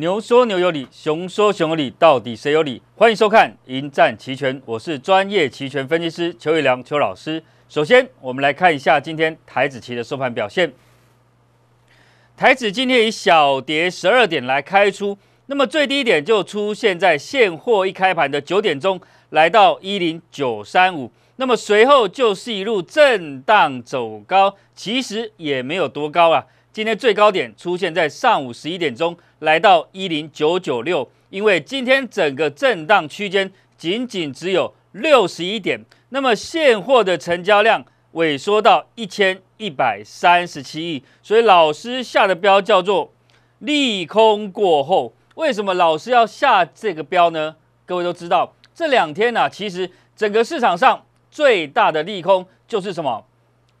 牛说牛有理，熊说熊有理，到底谁有理？欢迎收看《迎战期权》，我是专业期权分析师邱伟良邱老师。首先，我们来看一下今天台子期的收盘表现。台子今天以小跌十二点来开出，那么最低点就出现在现货一开盘的九点钟，来到一零九三五。那么随后就是一路震荡走高，其实也没有多高啊。今天最高点出现在上午十一点钟，来到一零九九六，因为今天整个震荡区间仅仅只有六十一点，那么现货的成交量萎缩到一千一百三十七亿，所以老师下的标叫做利空过后。为什么老师要下这个标呢？各位都知道这两天呢，其实整个市场上最大的利空就是什么？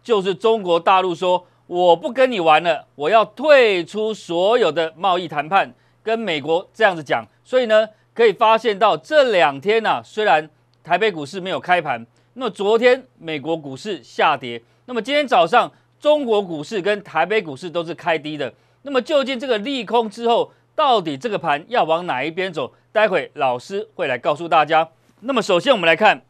就是中国大陆说。我不跟你玩了，我要退出所有的贸易谈判，跟美国这样子讲。所以呢，可以发现到这两天呢，虽然台北股市没有开盘，那么昨天美国股市下跌，那么今天早上中国股市跟台北股市都是开低的。那么究竟这个利空之后，到底这个盘要往哪一边走？待会老师会来告诉大家。那么首先我们来看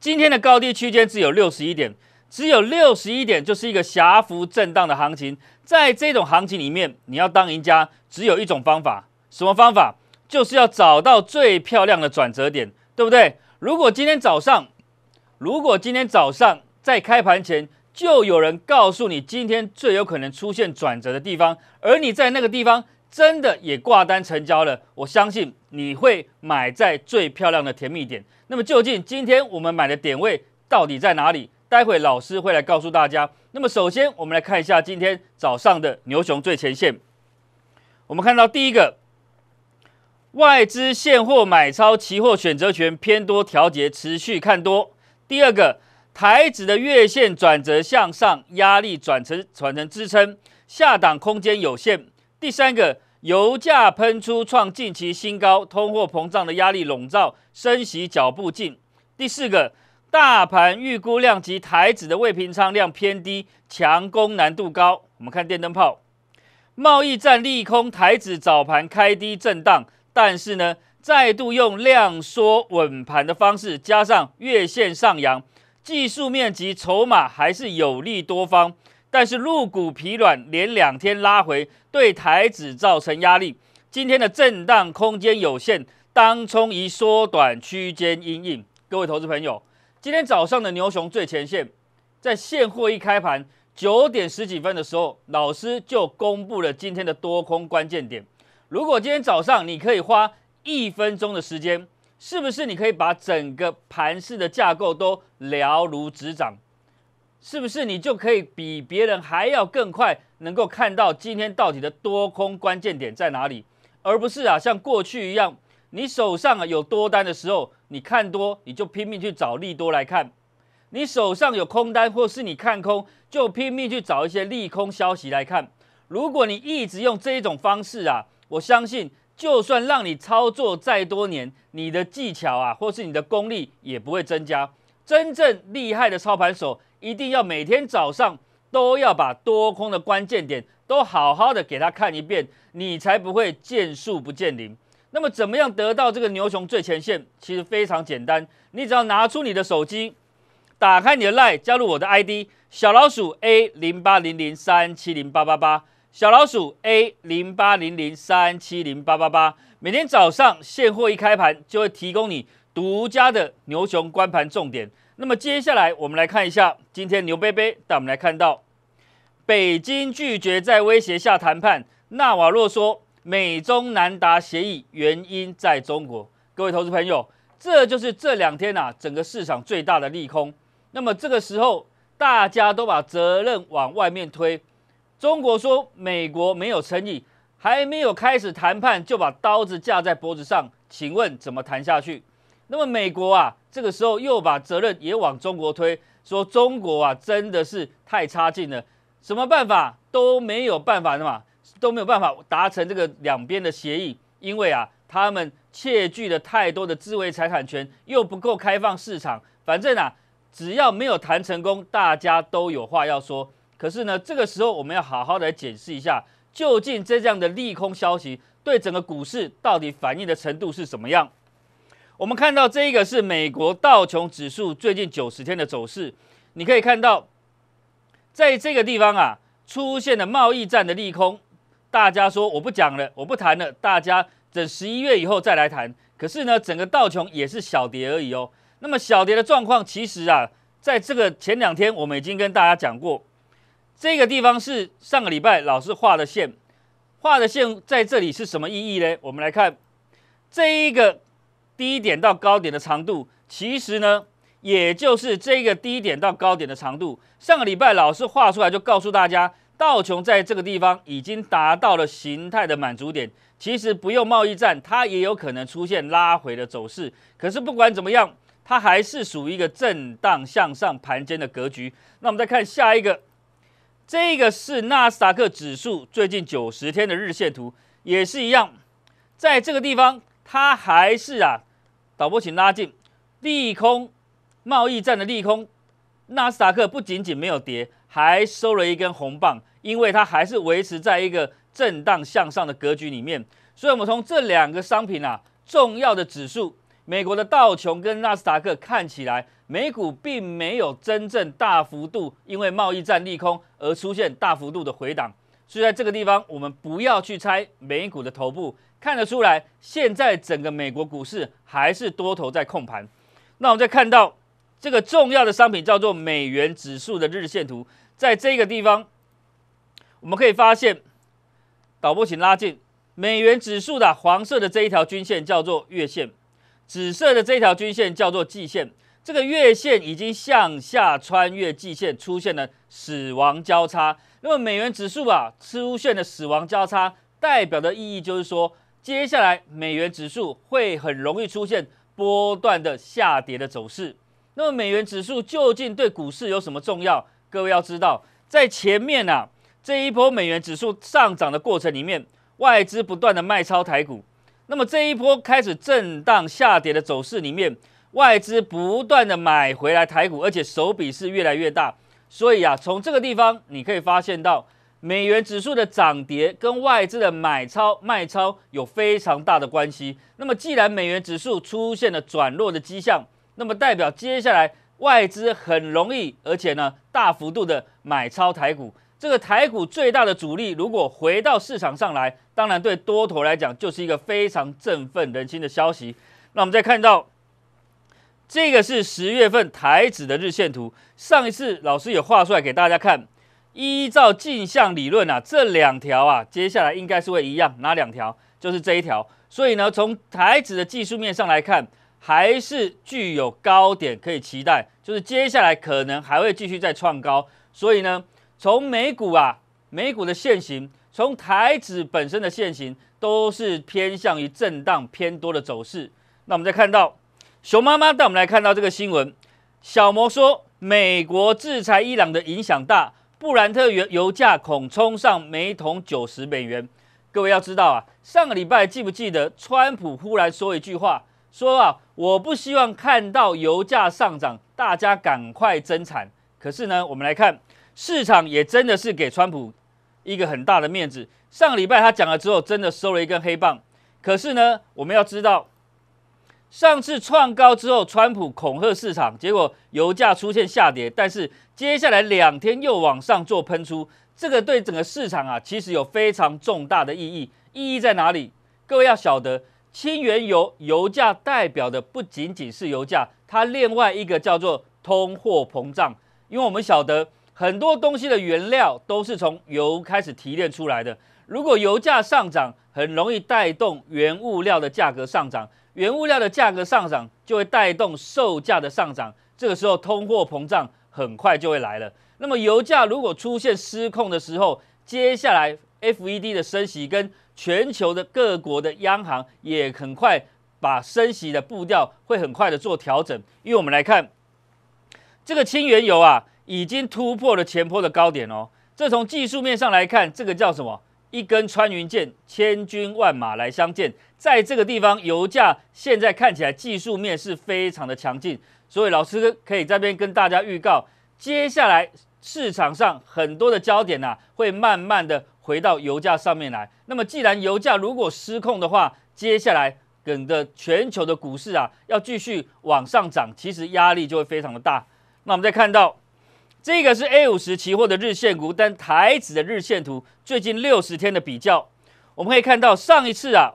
今天的高低区间只有六十一点。只有六十一点，就是一个狭幅震荡的行情。在这种行情里面，你要当赢家，只有一种方法，什么方法？就是要找到最漂亮的转折点，对不对？如果今天早上，如果今天早上在开盘前就有人告诉你今天最有可能出现转折的地方，而你在那个地方真的也挂单成交了，我相信你会买在最漂亮的甜蜜点。那么，究竟今天我们买的点位到底在哪里？待会老师会来告诉大家。那么首先，我们来看一下今天早上的牛熊最前线。我们看到第一个，外资现货买超，期货选择权偏多，调节持续看多。第二个，台指的月线转折向上，压力转成转成支撑，下档空间有限。第三个，油价喷出创近期新高，通货膨胀的压力笼罩，升息脚步近。第四个。大盘预估量及台指的未平仓量偏低，强攻难度高。我们看电灯泡，贸易战利空，台指早盘开低震荡，但是呢，再度用量缩稳盘的方式，加上月线上扬，技术面及筹码还是有利多方，但是入股疲软，连两天拉回，对台指造成压力。今天的震荡空间有限，当冲宜缩短区间阴影。各位投资朋友。今天早上的牛熊最前线，在现货一开盘九点十几分的时候，老师就公布了今天的多空关键点。如果今天早上你可以花一分钟的时间，是不是你可以把整个盘市的架构都了如指掌？是不是你就可以比别人还要更快，能够看到今天到底的多空关键点在哪里？而不是啊，像过去一样，你手上啊有多单的时候。你看多，你就拼命去找利多来看；你手上有空单，或是你看空，就拼命去找一些利空消息来看。如果你一直用这一种方式啊，我相信，就算让你操作再多年，你的技巧啊，或是你的功力也不会增加。真正厉害的操盘手，一定要每天早上都要把多空的关键点都好好的给他看一遍，你才不会见树不见林。那么，怎么样得到这个牛熊最前线？其实非常简单，你只要拿出你的手机，打开你的 Line，加入我的 ID 小老鼠 A 零八零零三七零八八八，小老鼠 A 零八零零三七零八八八。每天早上现货一开盘，就会提供你独家的牛熊观盘重点。那么接下来我们来看一下，今天牛背背，带我们来看到，北京拒绝在威胁下谈判，纳瓦洛说。美中难达协议，原因在中国。各位投资朋友，这就是这两天呐整个市场最大的利空。那么这个时候，大家都把责任往外面推。中国说美国没有诚意，还没有开始谈判就把刀子架在脖子上，请问怎么谈下去？那么美国啊，这个时候又把责任也往中国推，说中国啊真的是太差劲了，什么办法都没有办法的嘛。都没有办法达成这个两边的协议，因为啊，他们窃据了太多的自卫财产权，又不够开放市场。反正啊，只要没有谈成功，大家都有话要说。可是呢，这个时候我们要好好的解释一下，究竟这样的利空消息对整个股市到底反应的程度是什么样？我们看到这一个是美国道琼指数最近九十天的走势，你可以看到，在这个地方啊，出现了贸易战的利空。大家说我不讲了，我不谈了，大家等十一月以后再来谈。可是呢，整个道琼也是小跌而已哦。那么小蝶的状况，其实啊，在这个前两天我们已经跟大家讲过，这个地方是上个礼拜老师画的线，画的线在这里是什么意义呢？我们来看这一个低点到高点的长度，其实呢，也就是这个低点到高点的长度。上个礼拜老师画出来就告诉大家。道琼在这个地方已经达到了形态的满足点，其实不用贸易战，它也有可能出现拉回的走势。可是不管怎么样，它还是属于一个震荡向上盘间的格局。那我们再看下一个，这个是纳斯达克指数最近九十天的日线图，也是一样，在这个地方它还是啊，导播请拉近利空贸易战的利空，纳斯达克不仅仅没有跌，还收了一根红棒。因为它还是维持在一个震荡向上的格局里面，所以我们从这两个商品啊重要的指数，美国的道琼跟纳斯达克看起来，美股并没有真正大幅度因为贸易战利空而出现大幅度的回档，所以在这个地方我们不要去猜美股的头部，看得出来现在整个美国股市还是多头在控盘。那我们再看到这个重要的商品叫做美元指数的日线图，在这个地方。我们可以发现，导播，请拉近美元指数的黄色的这一条均线叫做月线，紫色的这一条均线叫做季线。这个月线已经向下穿越季线，出现了死亡交叉。那么美元指数啊，出现了死亡交叉，代表的意义就是说，接下来美元指数会很容易出现波段的下跌的走势。那么美元指数究竟对股市有什么重要？各位要知道，在前面呢。这一波美元指数上涨的过程里面，外资不断的卖超台股。那么这一波开始震荡下跌的走势里面，外资不断的买回来台股，而且手笔是越来越大。所以啊，从这个地方你可以发现到，美元指数的涨跌跟外资的买超卖超有非常大的关系。那么既然美元指数出现了转弱的迹象，那么代表接下来外资很容易而且呢大幅度的买超台股。这个台股最大的阻力，如果回到市场上来，当然对多头来讲就是一个非常振奋人心的消息。那我们再看到，这个是十月份台指的日线图。上一次老师也画出来给大家看。依照镜像理论啊，这两条啊，接下来应该是会一样。哪两条？就是这一条。所以呢，从台指的技术面上来看，还是具有高点可以期待，就是接下来可能还会继续再创高。所以呢。从美股啊，美股的线型，从台指本身的线型，都是偏向于震荡偏多的走势。那我们再看到熊妈妈带我们来看到这个新闻，小魔说美国制裁伊朗的影响大，布兰特原油价恐冲上每桶九十美元。各位要知道啊，上个礼拜记不记得川普忽然说一句话，说啊我不希望看到油价上涨，大家赶快增产。可是呢，我们来看。市场也真的是给川普一个很大的面子。上个礼拜他讲了之后，真的收了一根黑棒。可是呢，我们要知道，上次创高之后，川普恐吓市场，结果油价出现下跌。但是接下来两天又往上做喷出，这个对整个市场啊，其实有非常重大的意义。意义在哪里？各位要晓得，轻原油油价代表的不仅仅是油价，它另外一个叫做通货膨胀，因为我们晓得。很多东西的原料都是从油开始提炼出来的，如果油价上涨，很容易带动原物料的价格上涨，原物料的价格上涨就会带动售价的上涨，这个时候通货膨胀很快就会来了。那么油价如果出现失控的时候，接下来 F E D 的升息跟全球的各国的央行也很快把升息的步调会很快的做调整，因为我们来看这个轻原油啊。已经突破了前坡的高点哦，这从技术面上来看，这个叫什么？一根穿云箭，千军万马来相见，在这个地方，油价现在看起来技术面是非常的强劲，所以老师可以这边跟大家预告，接下来市场上很多的焦点呐，会慢慢的回到油价上面来。那么，既然油价如果失控的话，接下来整个全球的股市啊，要继续往上涨，其实压力就会非常的大。那我们再看到。这个是 A 五十期货的日线图，跟台指的日线图最近六十天的比较，我们可以看到，上一次啊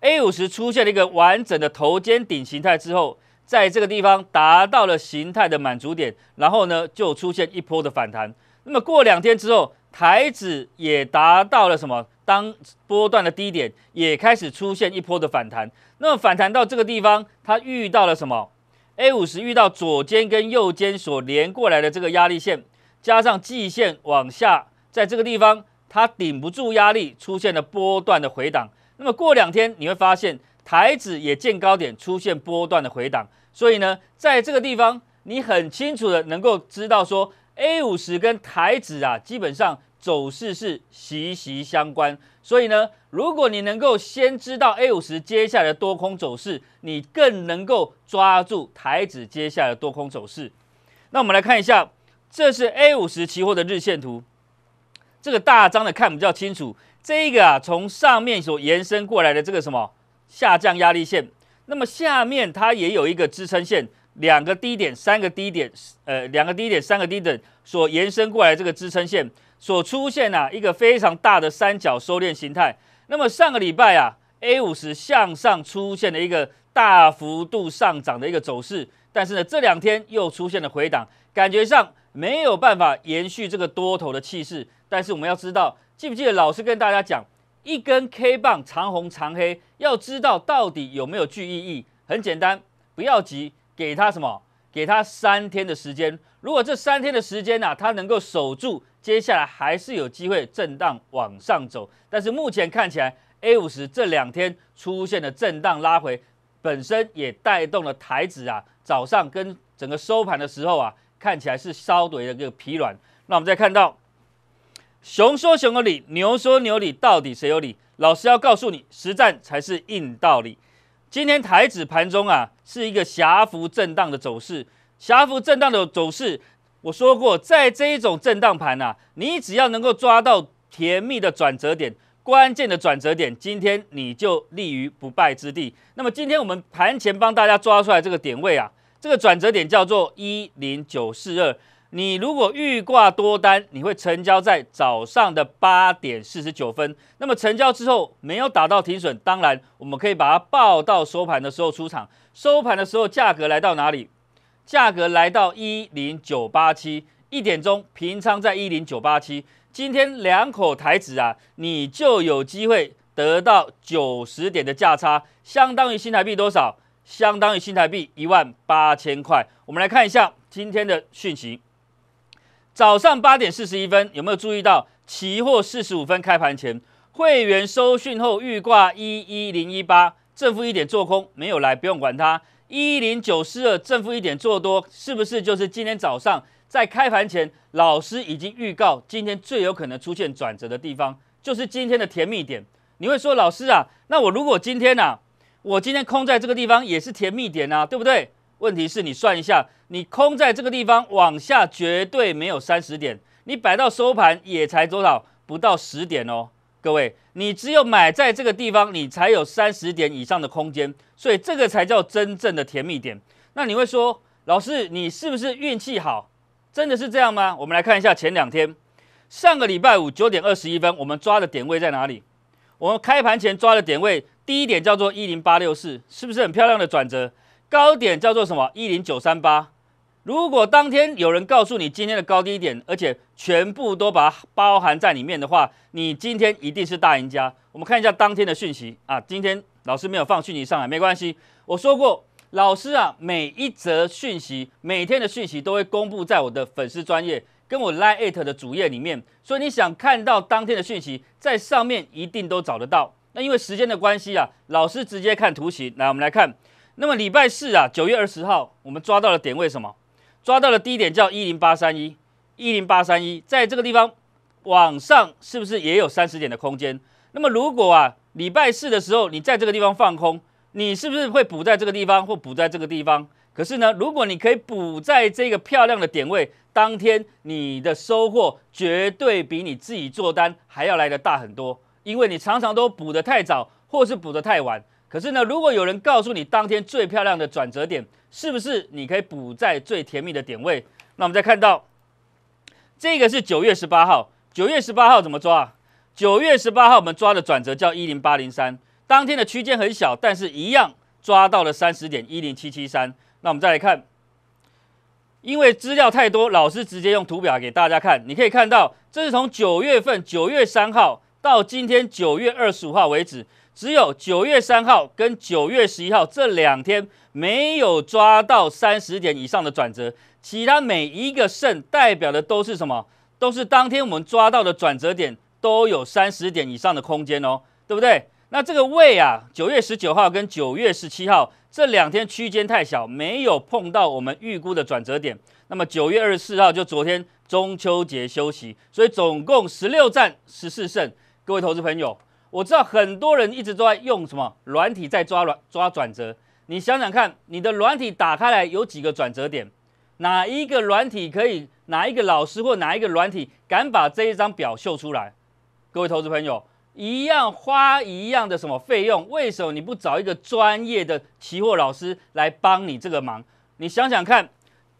，A 五十出现了一个完整的头肩顶形态之后，在这个地方达到了形态的满足点，然后呢就出现一波的反弹。那么过两天之后，台指也达到了什么？当波段的低点也开始出现一波的反弹。那么反弹到这个地方，它遇到了什么？A 五十遇到左肩跟右肩所连过来的这个压力线，加上季线往下，在这个地方它顶不住压力，出现了波段的回档。那么过两天你会发现台指也见高点，出现波段的回档。所以呢，在这个地方你很清楚的能够知道说，A 五十跟台指啊，基本上。走势是息息相关，所以呢，如果你能够先知道 A 五十接下来的多空走势，你更能够抓住台指接下来的多空走势。那我们来看一下，这是 A 五十期货的日线图，这个大张的看比较清楚。这个啊，从上面所延伸过来的这个什么下降压力线，那么下面它也有一个支撑线，两个低点，三个低点，呃，两个低点，三个低点所延伸过来这个支撑线。所出现呐一个非常大的三角收敛形态。那么上个礼拜啊，A 五十向上出现了一个大幅度上涨的一个走势，但是呢这两天又出现了回档，感觉上没有办法延续这个多头的气势。但是我们要知道，记不记得老师跟大家讲，一根 K 棒长红长黑，要知道到底有没有具意义？很简单，不要急，给它什么？给它三天的时间。如果这三天的时间呐，它能够守住。接下来还是有机会震荡往上走，但是目前看起来 A 五十这两天出现的震荡拉回，本身也带动了台指啊，早上跟整个收盘的时候啊，看起来是稍微的一个疲软。那我们再看到，熊说熊的理，牛说牛理，到底谁有理？老师要告诉你，实战才是硬道理。今天台指盘中啊，是一个狭幅震荡的走势，狭幅震荡的走势。我说过，在这一种震荡盘呐，你只要能够抓到甜蜜的转折点、关键的转折点，今天你就立于不败之地。那么，今天我们盘前帮大家抓出来这个点位啊，这个转折点叫做一零九四二。你如果预挂多单，你会成交在早上的八点四十九分。那么成交之后没有打到停损，当然我们可以把它报到收盘的时候出场。收盘的时候价格来到哪里？价格来到一零九八七一点钟平仓在一零九八七，今天两口台指啊，你就有机会得到九十点的价差，相当于新台币多少？相当于新台币一万八千块。我们来看一下今天的讯息，早上八点四十一分，有没有注意到期货四十五分开盘前会员收讯后预挂一一零一八，正负一点做空没有来，不用管它。一零九四二正负一点做多，是不是就是今天早上在开盘前老师已经预告今天最有可能出现转折的地方，就是今天的甜蜜点？你会说老师啊，那我如果今天呢，我今天空在这个地方也是甜蜜点呐，对不对？问题是你算一下，你空在这个地方往下绝对没有三十点，你摆到收盘也才多少？不到十点哦，各位。你只有买在这个地方，你才有三十点以上的空间，所以这个才叫真正的甜蜜点。那你会说，老师，你是不是运气好？真的是这样吗？我们来看一下前两天，上个礼拜五九点二十一分，我们抓的点位在哪里？我们开盘前抓的点位，第一点叫做一零八六四，是不是很漂亮的转折？高点叫做什么？一零九三八。如果当天有人告诉你今天的高低点，而且全部都把它包含在里面的话，你今天一定是大赢家。我们看一下当天的讯息啊，今天老师没有放讯息上来，没关系。我说过，老师啊，每一则讯息，每天的讯息都会公布在我的粉丝专业跟我 l i n e at 的主页里面，所以你想看到当天的讯息，在上面一定都找得到。那因为时间的关系啊，老师直接看图形。来，我们来看，那么礼拜四啊，九月二十号，我们抓到了点，位什么？抓到了低点叫一零八三一，一零八三一，在这个地方往上是不是也有三十点的空间？那么如果啊礼拜四的时候你在这个地方放空，你是不是会补在这个地方或补在这个地方？可是呢，如果你可以补在这个漂亮的点位，当天你的收获绝对比你自己做单还要来的大很多，因为你常常都补得太早或是补得太晚。可是呢，如果有人告诉你当天最漂亮的转折点，是不是你可以补在最甜蜜的点位？那我们再看到这个是九月十八号，九月十八号怎么抓？九月十八号我们抓的转折叫一零八零三，当天的区间很小，但是一样抓到了三十点一零七七三。那我们再来看，因为资料太多，老师直接用图表给大家看。你可以看到，这是从九月份九月三号到今天九月二十五号为止。只有九月三号跟九月十一号这两天没有抓到三十点以上的转折，其他每一个胜代表的都是什么？都是当天我们抓到的转折点，都有三十点以上的空间哦，对不对？那这个胃啊，九月十九号跟九月十七号这两天区间太小，没有碰到我们预估的转折点。那么九月二十四号就昨天中秋节休息，所以总共十六站十四胜，各位投资朋友。我知道很多人一直都在用什么软体在抓软抓转折，你想想看，你的软体打开来有几个转折点？哪一个软体可以？哪一个老师或哪一个软体敢把这一张表秀出来？各位投资朋友，一样花一样的什么费用？为什么你不找一个专业的期货老师来帮你这个忙？你想想看，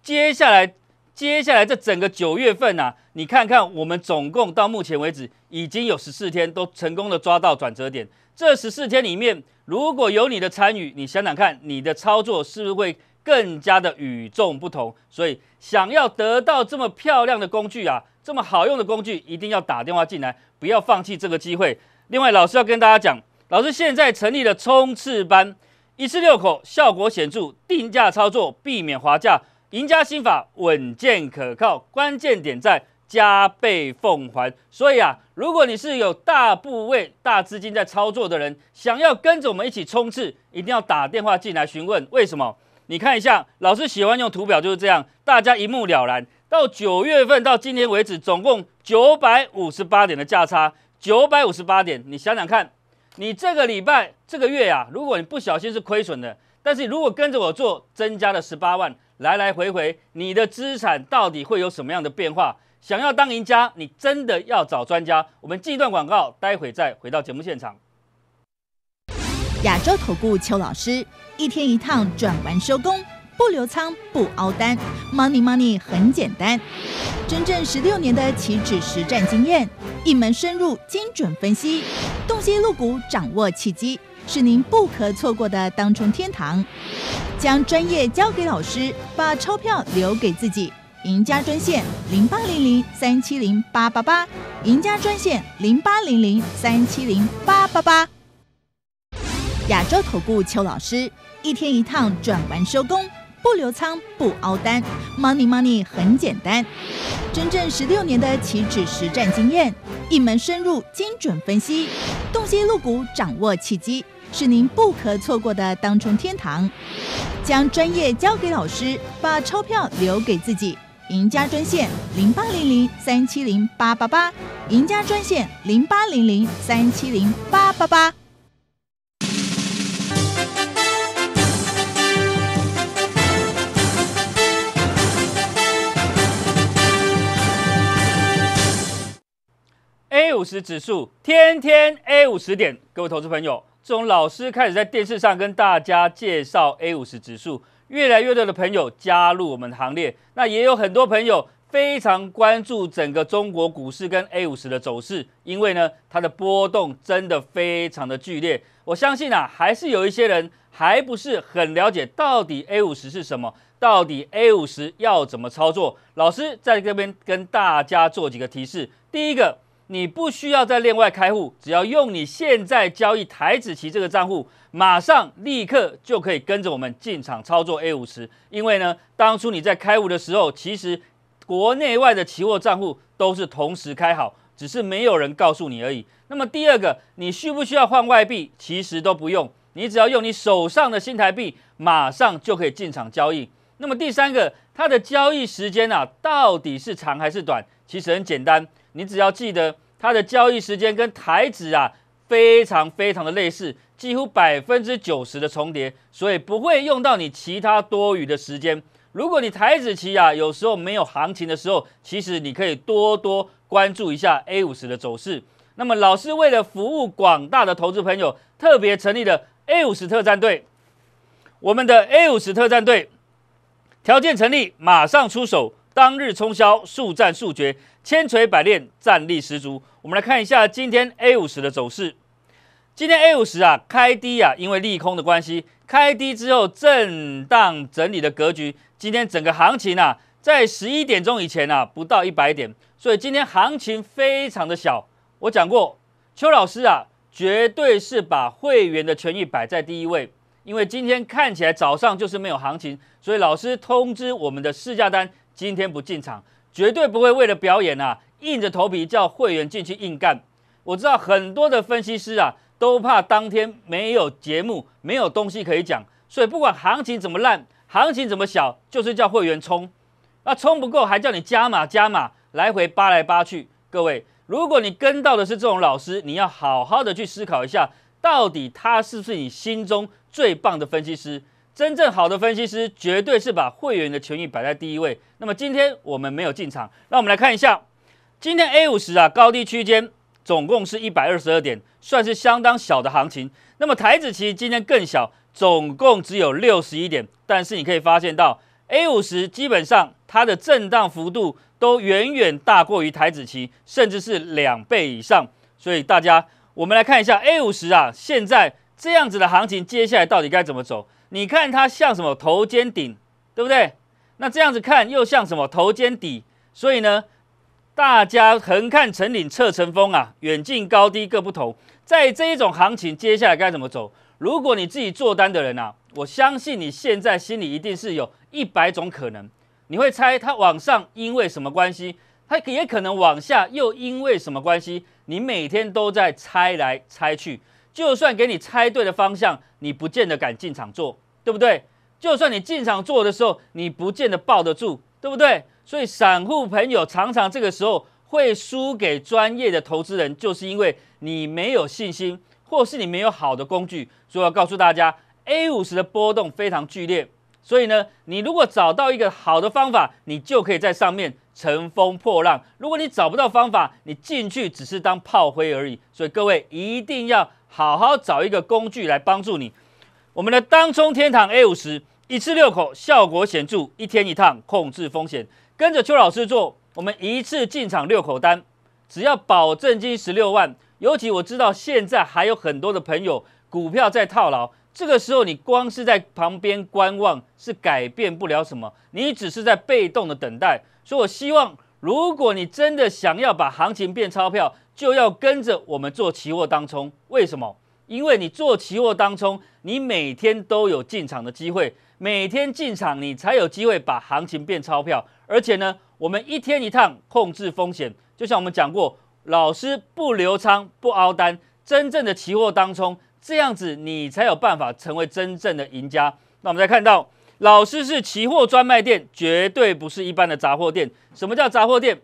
接下来。接下来这整个九月份啊，你看看我们总共到目前为止已经有十四天都成功的抓到转折点。这十四天里面，如果有你的参与，你想想看，你的操作是不是会更加的与众不同？所以，想要得到这么漂亮的工具啊，这么好用的工具，一定要打电话进来，不要放弃这个机会。另外，老师要跟大家讲，老师现在成立了冲刺班，一次六口，效果显著，定价操作，避免滑价。赢家心法稳健可靠，关键点在加倍奉还。所以啊，如果你是有大部位、大资金在操作的人，想要跟着我们一起冲刺，一定要打电话进来询问。为什么？你看一下，老师喜欢用图表，就是这样，大家一目了然。到九月份到今年为止，总共九百五十八点的价差，九百五十八点。你想想看，你这个礼拜、这个月呀，如果你不小心是亏损的，但是如果跟着我做，增加了十八万。来来回回，你的资产到底会有什么样的变化？想要当赢家，你真的要找专家。我们记一段广告，待会再回到节目现场。亚洲投顾邱老师，一天一趟，转完收工，不留仓，不凹单，Money Money 很简单。真正十六年的期指实战经验，一门深入，精准分析，洞悉入股，掌握契机。是您不可错过的当冲天堂，将专业交给老师，把钞票留给自己。赢家专线零八零零三七零八八八，赢家专线零八零零三七零八八八。亚洲投顾邱老师，一天一趟转完收工，不留仓不熬单，money money 很简单。真正十六年的旗帜实战经验，一门深入精准分析，洞悉入股，掌握契机。是您不可错过的当冲天堂，将专业交给老师，把钞票留给自己。赢家专线零八零零三七零八八八，赢家专线零八零零三七零八八八。A 五十指数天天 A 五十点，各位投资朋友。从老师开始在电视上跟大家介绍 A 五十指数，越来越多的朋友加入我们的行列。那也有很多朋友非常关注整个中国股市跟 A 五十的走势，因为呢，它的波动真的非常的剧烈。我相信啊，还是有一些人还不是很了解到底 A 五十是什么，到底 A 五十要怎么操作。老师在这边跟大家做几个提示，第一个。你不需要再另外开户，只要用你现在交易台子棋这个账户，马上立刻就可以跟着我们进场操作 A 五十。因为呢，当初你在开户的时候，其实国内外的期货账户都是同时开好，只是没有人告诉你而已。那么第二个，你需不需要换外币，其实都不用，你只要用你手上的新台币，马上就可以进场交易。那么第三个，它的交易时间啊，到底是长还是短？其实很简单。你只要记得它的交易时间跟台指啊非常非常的类似，几乎百分之九十的重叠，所以不会用到你其他多余的时间。如果你台子期啊有时候没有行情的时候，其实你可以多多关注一下 A 五十的走势。那么老师为了服务广大的投资朋友，特别成立了 A 五十特战队。我们的 A 五十特战队条件成立，马上出手，当日冲销，速战速决。千锤百炼，战力十足。我们来看一下今天 A 五十的走势。今天 A 五十啊，开低啊，因为利空的关系，开低之后震荡整理的格局。今天整个行情啊，在十一点钟以前啊，不到一百点，所以今天行情非常的小。我讲过，邱老师啊，绝对是把会员的权益摆在第一位。因为今天看起来早上就是没有行情，所以老师通知我们的试驾单今天不进场。绝对不会为了表演啊，硬着头皮叫会员进去硬干。我知道很多的分析师啊，都怕当天没有节目、没有东西可以讲，所以不管行情怎么烂、行情怎么小，就是叫会员冲。那冲不够还叫你加码、加码，来回扒来扒去。各位，如果你跟到的是这种老师，你要好好的去思考一下，到底他是不是你心中最棒的分析师？真正好的分析师绝对是把会员的权益摆在第一位。那么今天我们没有进场，那我们来看一下，今天 A 五十啊高低区间总共是一百二十二点，算是相当小的行情。那么台子其实今天更小，总共只有六十一点。但是你可以发现到 A 五十基本上它的震荡幅度都远远大过于台子期，甚至是两倍以上。所以大家我们来看一下 A 五十啊，现在这样子的行情接下来到底该怎么走？你看它像什么头肩顶，对不对？那这样子看又像什么头肩底？所以呢，大家横看成岭侧成峰啊，远近高低各不同。在这一种行情，接下来该怎么走？如果你自己做单的人啊，我相信你现在心里一定是有一百种可能，你会猜它往上因为什么关系，它也可能往下又因为什么关系。你每天都在猜来猜去。就算给你猜对了方向，你不见得敢进场做，对不对？就算你进场做的时候，你不见得抱得住，对不对？所以散户朋友常常这个时候会输给专业的投资人，就是因为你没有信心，或是你没有好的工具。所以要告诉大家，A 五十的波动非常剧烈，所以呢，你如果找到一个好的方法，你就可以在上面。乘风破浪，如果你找不到方法，你进去只是当炮灰而已。所以各位一定要好好找一个工具来帮助你。我们的当冲天堂 A 五十一次六口效果显著，一天一趟控制风险，跟着邱老师做，我们一次进场六口单，只要保证金十六万。尤其我知道现在还有很多的朋友股票在套牢，这个时候你光是在旁边观望是改变不了什么，你只是在被动的等待。所以，我希望如果你真的想要把行情变钞票，就要跟着我们做期货当冲。为什么？因为你做期货当冲，你每天都有进场的机会，每天进场你才有机会把行情变钞票。而且呢，我们一天一趟控制风险，就像我们讲过，老师不留仓不凹单，真正的期货当冲这样子，你才有办法成为真正的赢家。那我们再看到。老师是期货专卖店，绝对不是一般的杂货店。什么叫杂货店？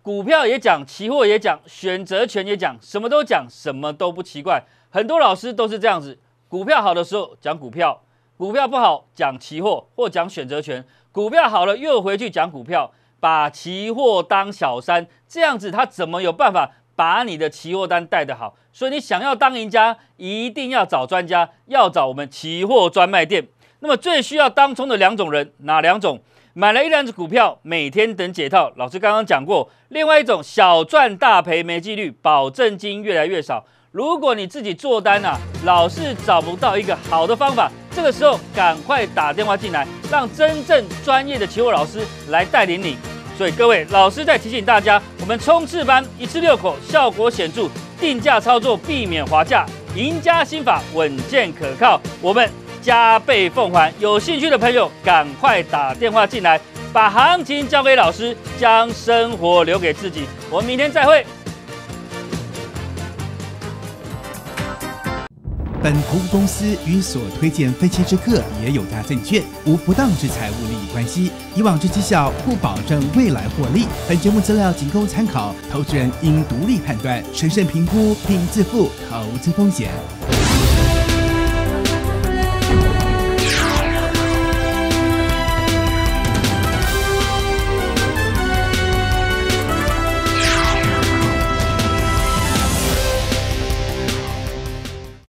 股票也讲，期货也讲，选择权也讲，什么都讲，什么都不奇怪。很多老师都是这样子：股票好的时候讲股票，股票不好讲期货或讲选择权；股票好了又回去讲股票，把期货当小三。这样子他怎么有办法把你的期货单带得好？所以你想要当赢家，一定要找专家，要找我们期货专卖店。那么最需要当冲的两种人哪两种？买了一两只股票，每天等解套。老师刚刚讲过，另外一种小赚大赔，没纪率保证金越来越少。如果你自己做单呐，老是找不到一个好的方法，这个时候赶快打电话进来，让真正专业的期货老师来带领你。所以各位，老师在提醒大家，我们冲刺班一次六口，效果显著，定价操作避免滑价，赢家心法稳健可靠。我们。加倍奉还！有兴趣的朋友，赶快打电话进来，把行情交给老师，将生活留给自己。我们明天再会。本投资公司与所推荐分析之客也有大证券无不当之财务利益关系，以往之绩效不保证未来获利。本节目资料仅供参考，投资人应独立判断、审慎评估并自负投资风险。